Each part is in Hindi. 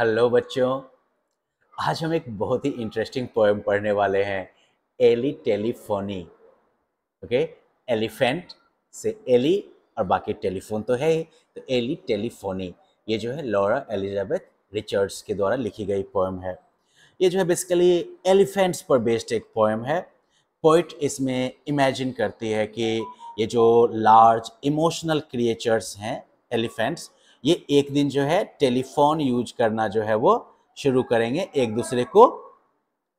हेलो बच्चों आज हम एक बहुत ही इंटरेस्टिंग पोएम पढ़ने वाले हैं एली टेलीफोनी ओके एलिफेंट से एली और बाकी टेलीफोन तो है ही तो एली टेलीफोनी ये जो है लॉरा एलिजाबेथ रिचर्ड्स के द्वारा लिखी गई पोएम है ये जो है बेसिकली एलिफेंट्स पर बेस्ड एक पोएम है पोइट इसमें इमेजिन करती है कि ये जो लार्ज इमोशनल क्रिएचर्स हैं एलिफेंट्स ये एक दिन जो है टेलीफोन यूज करना जो है वो शुरू करेंगे एक दूसरे को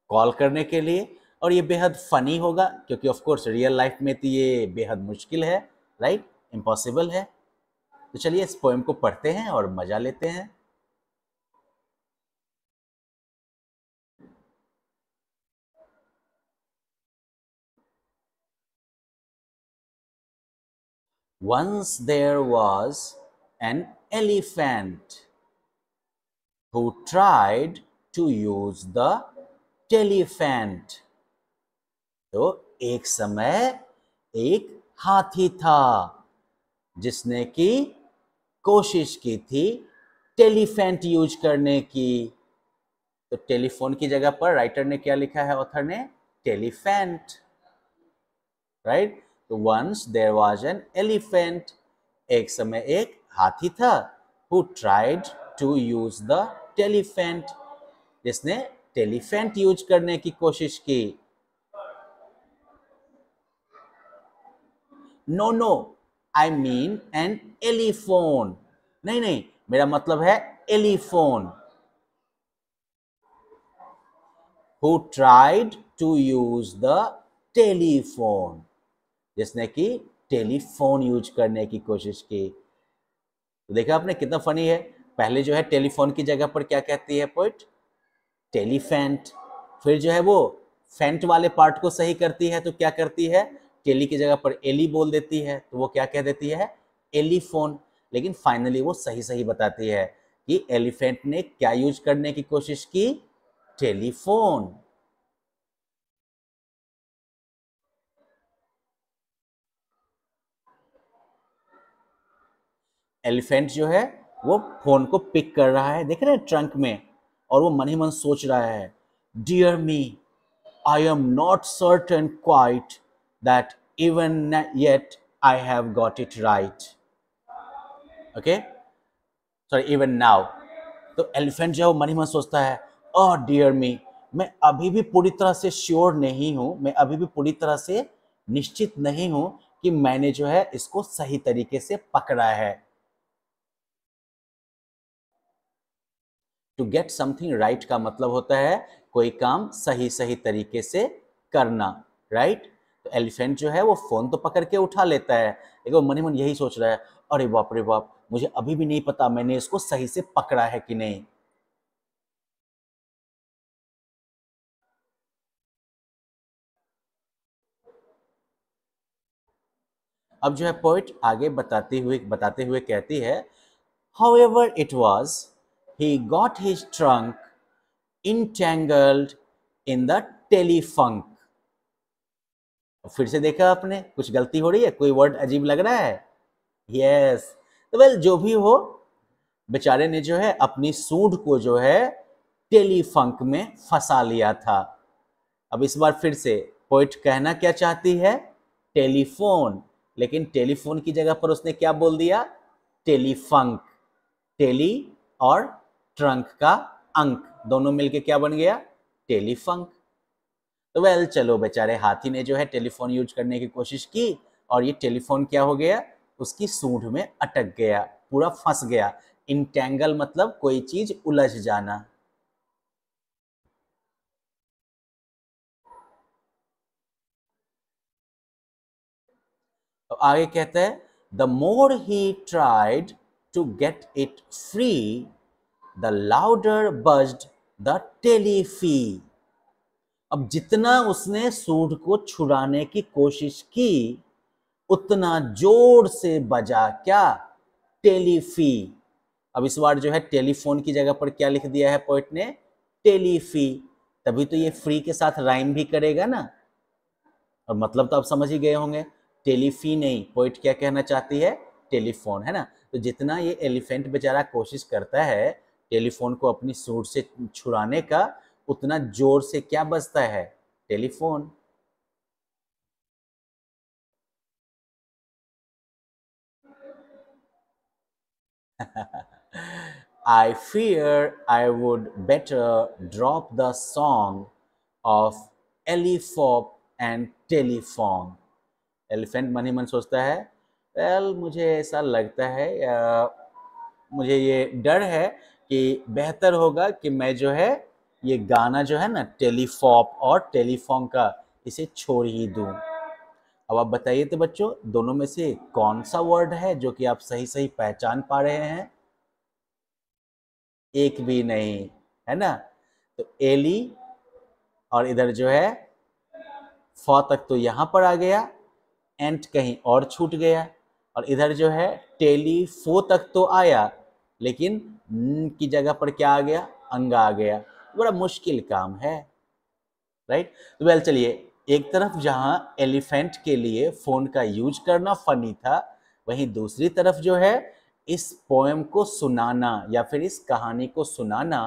कॉल करने के लिए और ये बेहद फ़नी होगा क्योंकि ऑफ कोर्स रियल लाइफ में तो ये बेहद मुश्किल है राइट इम्पॉसिबल है तो चलिए इस पोएम को पढ़ते हैं और मज़ा लेते हैं Once there was an elephant who tried to use the टेलीफेंट तो एक समय एक हाथी था जिसने की कोशिश की थी टेलीफेंट यूज करने की तो टेलीफोन की जगह पर राइटर ने क्या लिखा है ऑथर ने टेलीफेंट राइट तो once there was an elephant एक समय एक हाथी था who tried to use the telephant जिसने टेलीफेंट यूज करने की कोशिश की no no I mean an elephone नहीं नहीं मेरा मतलब है elephone who tried to use the telephone जिसने की टेलीफोन यूज करने की कोशिश की तो देखा आपने कितना फनी है पहले जो है टेलीफोन की जगह पर क्या कहती है पोइट टेलीफेंट फिर जो है वो फेंट वाले पार्ट को सही करती है तो क्या करती है टेली की जगह पर एली e बोल देती है तो वो क्या कह देती है एलीफोन लेकिन फाइनली वो सही सही बताती है कि एलिफेंट ने क्या यूज करने की कोशिश की टेलीफोन एलिफेंट जो है वो फोन को पिक कर रहा है देख रहे हैं ट्रंक में और वो मन ही मन सोच रहा है dear me I am not certain quite that even yet I have got it right okay sorry even now तो एलिफेंट जो है वो मन ही मन सोचता है ओह डियर मी मैं अभी भी पूरी तरह से श्योर नहीं हूँ मैं अभी भी पूरी तरह से निश्चित नहीं हूँ कि मैंने जो है इसको सही तरीके से पकड़ा है टू गेट समथिंग राइट का मतलब होता है कोई काम सही सही तरीके से करना राइट right? तो एलिफेंट जो है वो फ़ोन तो पकड़ के उठा लेता है एक मन मन मन यही सोच रहा है अरे बाप रे बाप मुझे अभी भी नहीं पता मैंने इसको सही से पकड़ा है कि नहीं अब जो है पोइट आगे बताते हुए बताते हुए कहती है however it was he got his trunk entangled in the telefunk. फिर से देखा आपने कुछ गलती हो रही है कोई वर्ड अजीब लग रहा है यस yes. तो वेल जो भी हो बेचारे ने जो है अपनी सूढ़ को जो है टेलीफंक में फंसा लिया था अब इस बार फिर से पोइट कहना क्या चाहती है टेलीफोन लेकिन टेलीफोन की जगह पर उसने क्या बोल दिया टेलीफंक टेली और ट्रंक का अंक दोनों मिलके क्या बन गया टेलीफंक तो वेल चलो बेचारे हाथी ने जो है टेलीफोन यूज करने की कोशिश की और ये टेलीफोन क्या हो गया उसकी सूढ़ में अटक गया पूरा फंस गया इंटेंगल मतलब कोई चीज उलझ जाना तो आगे कहते हैं the more he tried to get it free the louder buzzed the telephee अब जितना उसने सूट को छुड़ाने की कोशिश की उतना जोर से बजा क्या टेलीफी अब इस बार जो है टेलीफोन की जगह पर क्या लिख दिया है पोइट ने टेलीफी तभी तो ये फ्री के साथ राइम भी करेगा ना और मतलब तो आप समझ ही गए होंगे टेलीफी नहीं पोइट क्या कहना चाहती है टेलीफोन है ना तो जितना ये एलिफेंट बेचारा कोशिश करता है टेलीफोन को अपनी सूट से छुड़ाने का उतना जोर से क्या बजता है telephone I fear I would better drop the song of elephop and Telephone. Elephant मन ही मन सोचता है वेल well, मुझे ऐसा लगता है या मुझे ये डर है कि बेहतर होगा कि मैं जो है ये गाना जो है ना टेलीफॉप और टेलीफोन का इसे छोड़ ही दूँ अब आप बताइए तो बच्चों दोनों में से कौन सा वर्ड है जो कि आप सही सही पहचान पा रहे हैं एक भी नहीं है ना तो एली और इधर जो है फ तक तो यहाँ पर आ गया एंट कहीं और छूट गया और इधर जो है टेली फो तक तो आया लेकिन न की जगह पर क्या आ गया अंग आ गया बड़ा मुश्किल काम है राइट तो वेल चलिए एक तरफ जहां एलिफेंट के लिए फोन का यूज करना फनी था वहीं दूसरी तरफ जो है इस पोएम को सुनाना या फिर इस कहानी को सुनाना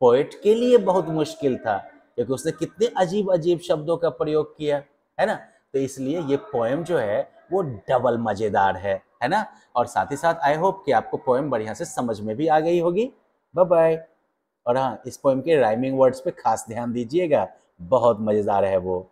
पोइट के लिए बहुत मुश्किल था क्योंकि उसने कितने अजीब अजीब शब्दों का प्रयोग किया है ना तो इसलिए ये पोएम जो है वो डबल मज़ेदार है है ना और साथ ही साथ आई होप कि आपको पोएम बढ़िया से समझ में भी आ गई होगी बाय बाय और हाँ इस पोएम के राइमिंग वर्ड्स पे खास ध्यान दीजिएगा बहुत मज़ेदार है वो